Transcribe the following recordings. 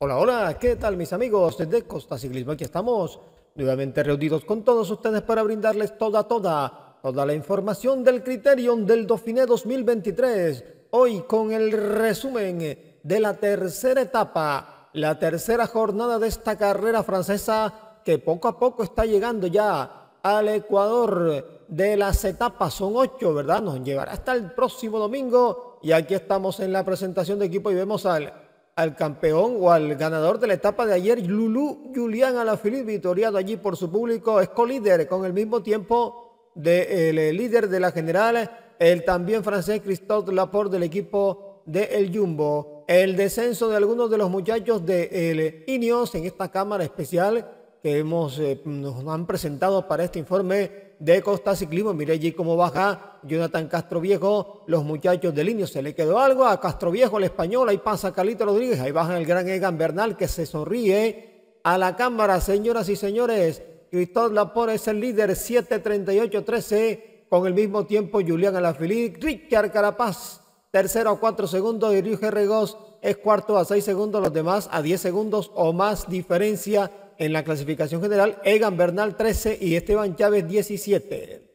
Hola, hola, ¿qué tal mis amigos de Costa Ciclismo? Aquí estamos nuevamente reunidos con todos ustedes para brindarles toda, toda, toda la información del Criterion del Dauphiné 2023. Hoy con el resumen de la tercera etapa, la tercera jornada de esta carrera francesa que poco a poco está llegando ya al Ecuador de las etapas. Son ocho, ¿verdad? Nos llevará hasta el próximo domingo y aquí estamos en la presentación de equipo y vemos al al campeón o al ganador de la etapa de ayer, Lulú Julián Alaphilippe, victoriado allí por su público, es co-líder con el mismo tiempo del eh, líder de la general, el también francés Christophe Laporte del equipo de El Jumbo. El descenso de algunos de los muchachos de el Ineos en esta cámara especial que hemos, eh, nos han presentado para este informe de Costa Ciclismo. Mire allí cómo baja Jonathan Castro Viejo, los muchachos del Indio. Se le quedó algo a Castro Viejo, el español. Ahí pasa Calito Rodríguez. Ahí baja el gran Egan Bernal que se sonríe a la cámara, señoras y señores. Cristóbal Laporte es el líder, 13, Con el mismo tiempo, Julián Alaphilippe, Richard Carapaz, tercero a cuatro segundos. Y Río Regos es cuarto a seis segundos. Los demás a diez segundos o más diferencia en la clasificación general, Egan Bernal 13 y Esteban Chávez 17.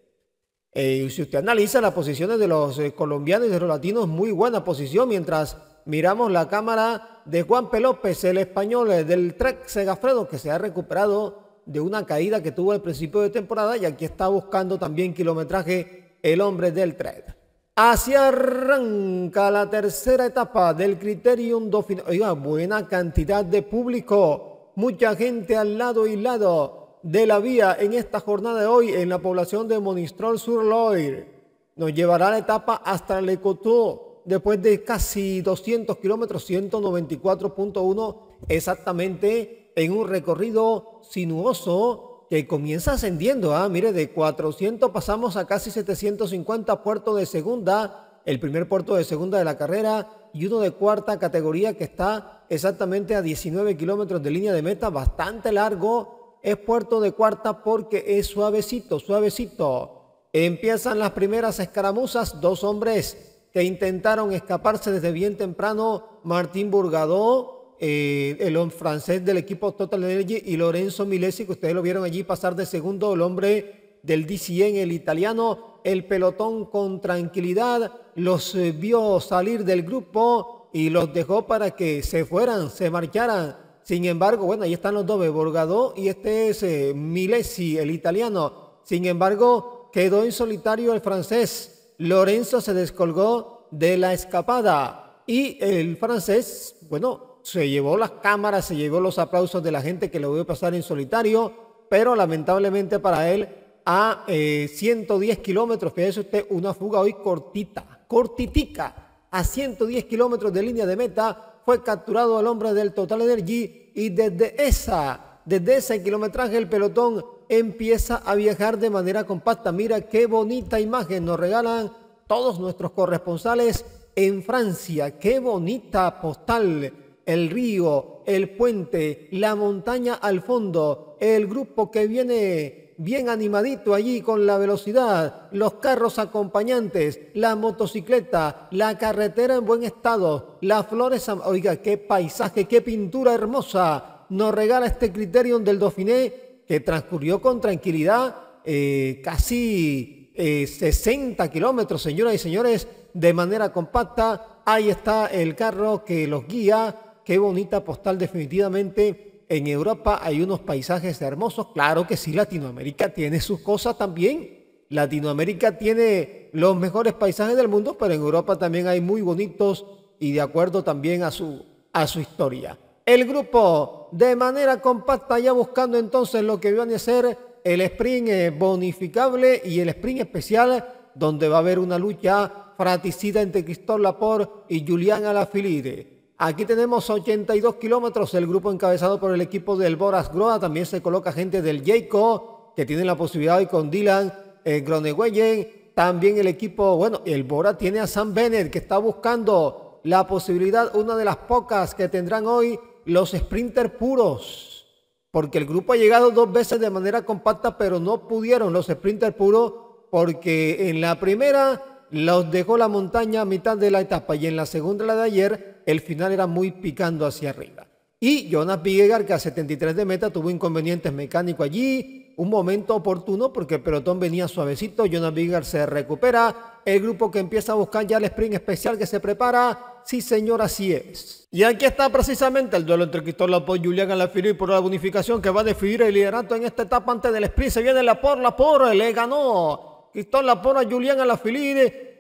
Eh, si usted analiza las posiciones de los eh, colombianos y de los latinos, muy buena posición, mientras miramos la cámara de Juan Pelópez, el español eh, del Trek Segafredo, que se ha recuperado de una caída que tuvo al principio de temporada y aquí está buscando también kilometraje el hombre del Trek. Así arranca la tercera etapa del Criterium 2. Oiga, buena cantidad de público mucha gente al lado y lado de la vía en esta jornada de hoy en la población de Monistrol sur loire Nos llevará la etapa hasta Lecotó, después de casi 200 kilómetros, 194.1 exactamente, en un recorrido sinuoso que comienza ascendiendo. Ah, Mire, de 400 pasamos a casi 750 puertos de segunda el primer puerto de segunda de la carrera y uno de cuarta categoría que está exactamente a 19 kilómetros de línea de meta, bastante largo. Es puerto de cuarta porque es suavecito, suavecito. Empiezan las primeras escaramuzas, dos hombres que intentaron escaparse desde bien temprano, Martín Burgado, eh, el francés del equipo Total Energy y Lorenzo Milesi, que ustedes lo vieron allí pasar de segundo, el hombre del DCN, el italiano, el pelotón con tranquilidad, los eh, vio salir del grupo y los dejó para que se fueran, se marcharan. Sin embargo, bueno, ahí están los dos, Borgadó y este es eh, Milesi, el italiano. Sin embargo, quedó en solitario el francés. Lorenzo se descolgó de la escapada y el francés, bueno, se llevó las cámaras, se llevó los aplausos de la gente que lo vio pasar en solitario, pero lamentablemente para él a 110 eh, kilómetros, fíjese usted, una fuga hoy cortita, cortitica, a 110 kilómetros de línea de meta, fue capturado al hombre del Total Energy y desde, esa, desde ese kilometraje el pelotón empieza a viajar de manera compacta. Mira qué bonita imagen nos regalan todos nuestros corresponsales en Francia, qué bonita postal el río, el puente, la montaña al fondo, el grupo que viene bien animadito allí con la velocidad, los carros acompañantes, la motocicleta, la carretera en buen estado, las flores, oiga, qué paisaje, qué pintura hermosa nos regala este criterium del Dauphiné que transcurrió con tranquilidad eh, casi 60 eh, kilómetros, señoras y señores, de manera compacta. Ahí está el carro que los guía. Qué bonita postal definitivamente en Europa hay unos paisajes hermosos. Claro que sí, Latinoamérica tiene sus cosas también. Latinoamérica tiene los mejores paisajes del mundo, pero en Europa también hay muy bonitos y de acuerdo también a su, a su historia. El grupo de manera compacta ya buscando entonces lo que van a ser el sprint eh, bonificable y el sprint especial, donde va a haber una lucha fratricida entre Cristóbal Laporte y Julián Alafilide. Aquí tenemos 82 kilómetros. El grupo encabezado por el equipo del Boras Groa. También se coloca gente del Jayco, que tiene la posibilidad hoy con Dylan eh, También el equipo, bueno, el Bora tiene a Sam Bennett, que está buscando la posibilidad, una de las pocas que tendrán hoy los sprinter puros. Porque el grupo ha llegado dos veces de manera compacta, pero no pudieron los sprinter puros, porque en la primera los dejó la montaña a mitad de la etapa y en la segunda, la de ayer, el final era muy picando hacia arriba. Y Jonas Vigegar, que a 73 de meta tuvo inconvenientes mecánicos allí, un momento oportuno porque el pelotón venía suavecito, Jonas Vigegar se recupera, el grupo que empieza a buscar ya el sprint especial que se prepara, sí señor, así es. Y aquí está precisamente el duelo entre Cristóbal Laporte y Julián Y por la bonificación que va a definir el liderato en esta etapa antes del sprint, se viene la por, le ganó Cristóbal la pone a Julián a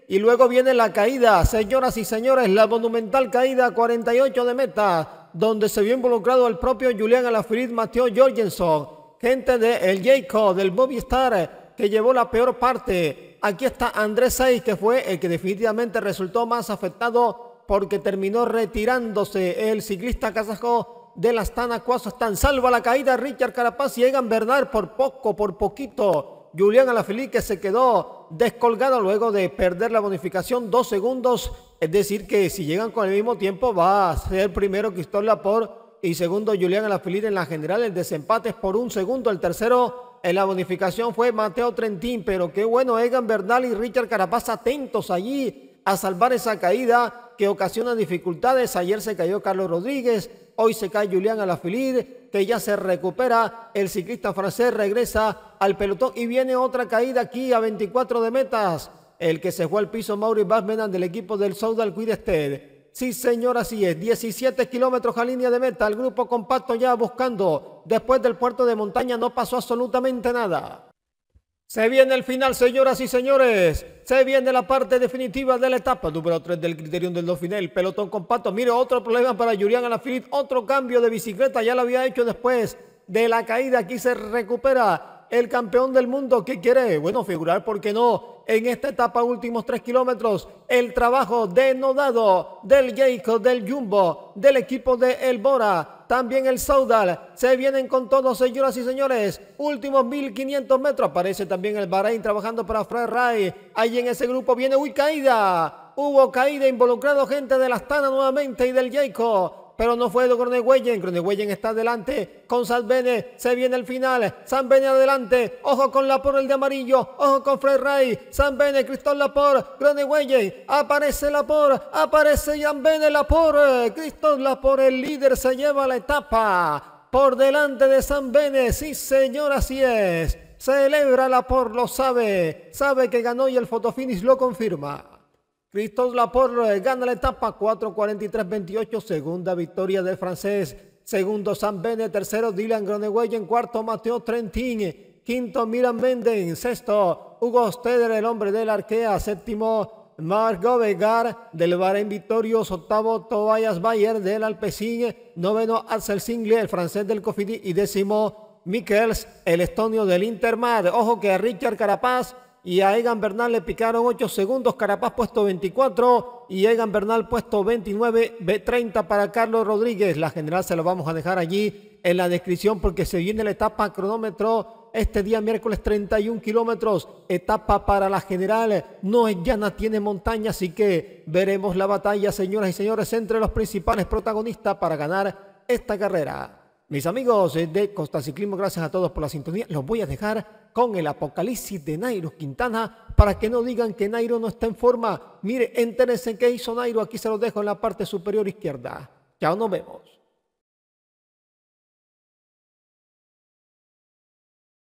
y luego viene la caída. Señoras y señores, la monumental caída 48 de meta, donde se vio involucrado el propio Julián a Mateo Jorgensen, gente del de Jacob, del Star, que llevó la peor parte. Aquí está Andrés Saiz, que fue el que definitivamente resultó más afectado porque terminó retirándose el ciclista kazajo de las Están Tan a la caída Richard Carapaz y Egan Bernard por poco, por poquito. Julián Alaphilippe que se quedó descolgado luego de perder la bonificación dos segundos. Es decir, que si llegan con el mismo tiempo va a ser primero Cristóbal Laporte y segundo Julián Alaphilippe en la general. El desempate es por un segundo. El tercero en la bonificación fue Mateo Trentín. Pero qué bueno, Egan Bernal y Richard Carapaz atentos allí a salvar esa caída que ocasiona dificultades. Ayer se cayó Carlos Rodríguez, hoy se cae Julián Alaphilippe. Este ya se recupera, el ciclista francés regresa al pelotón y viene otra caída aquí a 24 de metas. El que se fue al piso Mauri Basmenan del equipo del Soudal Quidested. Sí, señor, así es. 17 kilómetros a línea de meta. El grupo compacto ya buscando. Después del puerto de montaña no pasó absolutamente nada. Se viene el final, señoras y señores. Se viene la parte definitiva de la etapa número 3 del criterium del Dauphiné. El pelotón compacto. Mire, otro problema para Julián Alaphilippe. Otro cambio de bicicleta. Ya lo había hecho después de la caída. Aquí se recupera el campeón del mundo que quiere, bueno, figurar, ¿por qué no? En esta etapa, últimos tres kilómetros, el trabajo denodado del Geico, del Jumbo, del equipo de El Bora, también el Saudal, se vienen con todos, señoras y señores. Últimos 1500 metros, aparece también el Bahrein trabajando para Ray Ahí en ese grupo viene, uy, caída. Hubo caída, involucrado gente de la Astana nuevamente y del Geico pero no fue de Groneweyen. Groneweyen está adelante con Sanvene, Se viene el final. San Sanvene adelante. Ojo con por el de amarillo. Ojo con Fred Ray. Sanvene, Cristóbal Lapor, Groneweyen. Aparece Lapor. Aparece Janvene Lapor. Cristóbal Lapor, el líder, se lleva la etapa. Por delante de San Sanvene, Sí, señor, así es. Celebra Lapor, lo sabe. Sabe que ganó y el fotofinish lo confirma. Laporro gana la etapa 4-43-28, segunda victoria del francés, segundo San bene tercero Dylan en cuarto Mateo Trentin, quinto Milan Menden, sexto Hugo Steder, el hombre del arquea, séptimo Marco Vegar del Bahrein Victorios, octavo Tobias Bayer del Alpecin, noveno Axel Single, el francés del Cofidis y décimo Mikkels, el estonio del Intermar. Ojo que Richard Carapaz y a Egan Bernal le picaron 8 segundos, Carapaz puesto 24 y Egan Bernal puesto 29, B30 para Carlos Rodríguez. La general se lo vamos a dejar allí en la descripción porque se viene la etapa cronómetro este día miércoles 31 kilómetros, etapa para la general, no es llana, tiene montaña, así que veremos la batalla, señoras y señores, entre los principales protagonistas para ganar esta carrera. Mis amigos eh, de Costa Ciclismo, gracias a todos por la sintonía. Los voy a dejar con el apocalipsis de Nairo Quintana para que no digan que Nairo no está en forma. Mire, entérense qué hizo Nairo. Aquí se los dejo en la parte superior izquierda. ya nos vemos.